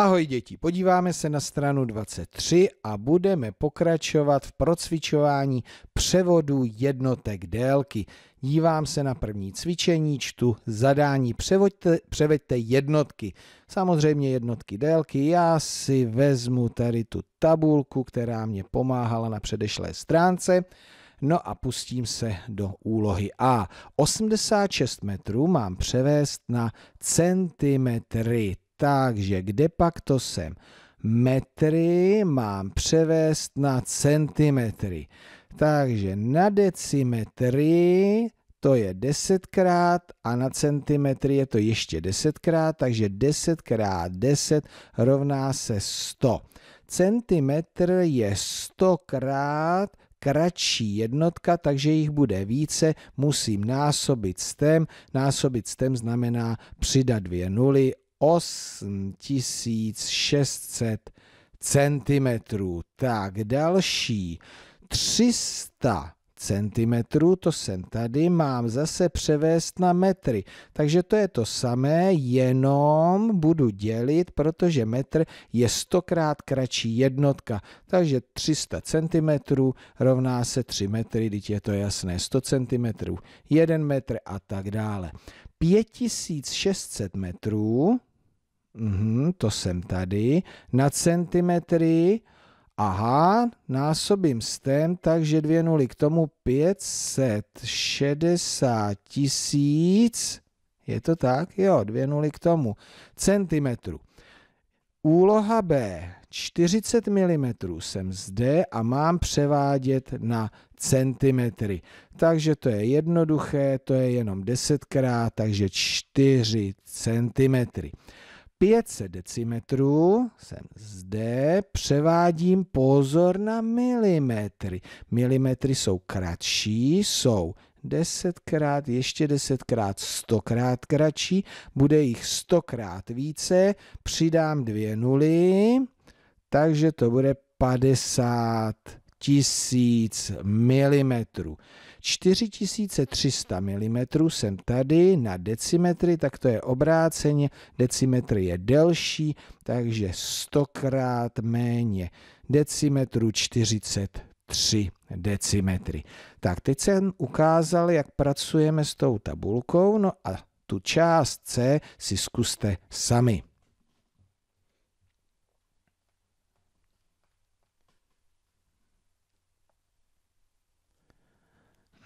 Ahoj děti, podíváme se na stranu 23 a budeme pokračovat v procvičování převodu jednotek délky. Dívám se na první cvičení, čtu zadání, převoďte, převeďte jednotky. Samozřejmě jednotky délky, já si vezmu tady tu tabulku, která mě pomáhala na předešlé stránce. No a pustím se do úlohy A. 86 metrů mám převést na centimetry. Takže kde pak to jsem? Metry mám převést na centimetry. Takže na decimetry to je desetkrát a na centimetry je to ještě desetkrát, takže desetkrát deset rovná se 100. Centimetr je stokrát kratší jednotka, takže jich bude více, musím násobit stem. Násobit stem znamená přidat dvě nuly, 8600 cm. Tak další 300 cm, to jsem tady, mám zase převést na metry. Takže to je to samé, jenom budu dělit, protože metr je stokrát kratší jednotka. Takže 300 cm rovná se 3 metry, teď je to jasné, 100 cm, 1 metr a tak dále. 5600 metrů Mhm, to jsem tady. Na centimetry. Aha, násobím s stem, takže dvě nuly k tomu 560 tisíc. Je to tak? Jo, dvě nuly k tomu. Centimetru. Úloha B. 40 mm jsem zde a mám převádět na centimetry. Takže to je jednoduché, to je jenom 10 krát, takže 4 centimetry. 500 decimetrů, jsem zde, převádím pozor na milimetry. Milimetry jsou kratší, jsou desetkrát, ještě desetkrát, stokrát kratší, bude jich stokrát více, přidám dvě nuly, takže to bude 50 tisíc milimetrů. 4300 mm jsem tady na decimetry, tak to je obráceně, decimetr je delší, takže 100 krát méně decimetru 43 decimetry. Tak teď jsem ukázal, jak pracujeme s tou tabulkou, no a tu část C si zkuste sami.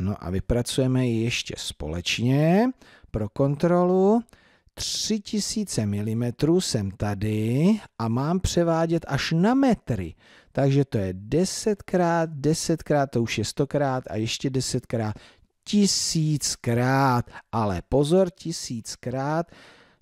No a vypracujeme ji ještě společně pro kontrolu. 3000 mm jsem tady a mám převádět až na metry. Takže to je 10 x 10 x to už je 100 x a ještě 10 x 1000x. Ale pozor, 1000x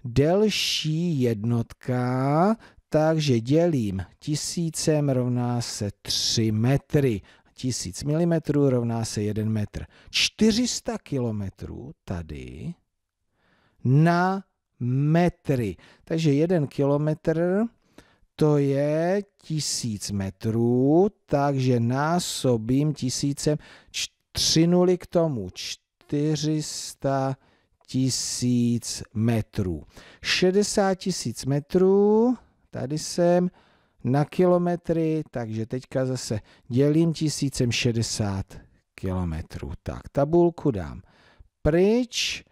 delší jednotka, takže dělím tisícem rovná se 3 metry tisíc milimetrů rovná se 1 metr. 400 kilometrů tady na metry. Takže 1 kilometr to je tisíc metrů, takže násobím tisícem tři nuly k tomu 400 tisíc metrů. 60 tisíc metrů, tady jsem, na kilometry, takže teďka zase dělím 1060 kilometrů. Tak, tabulku dám pryč,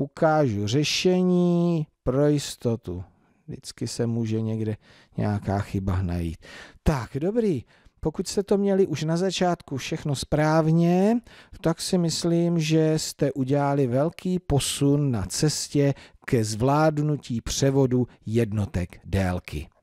ukážu řešení pro jistotu. Vždycky se může někde nějaká chyba najít. Tak, dobrý. Pokud jste to měli už na začátku všechno správně, tak si myslím, že jste udělali velký posun na cestě ke zvládnutí převodu jednotek délky.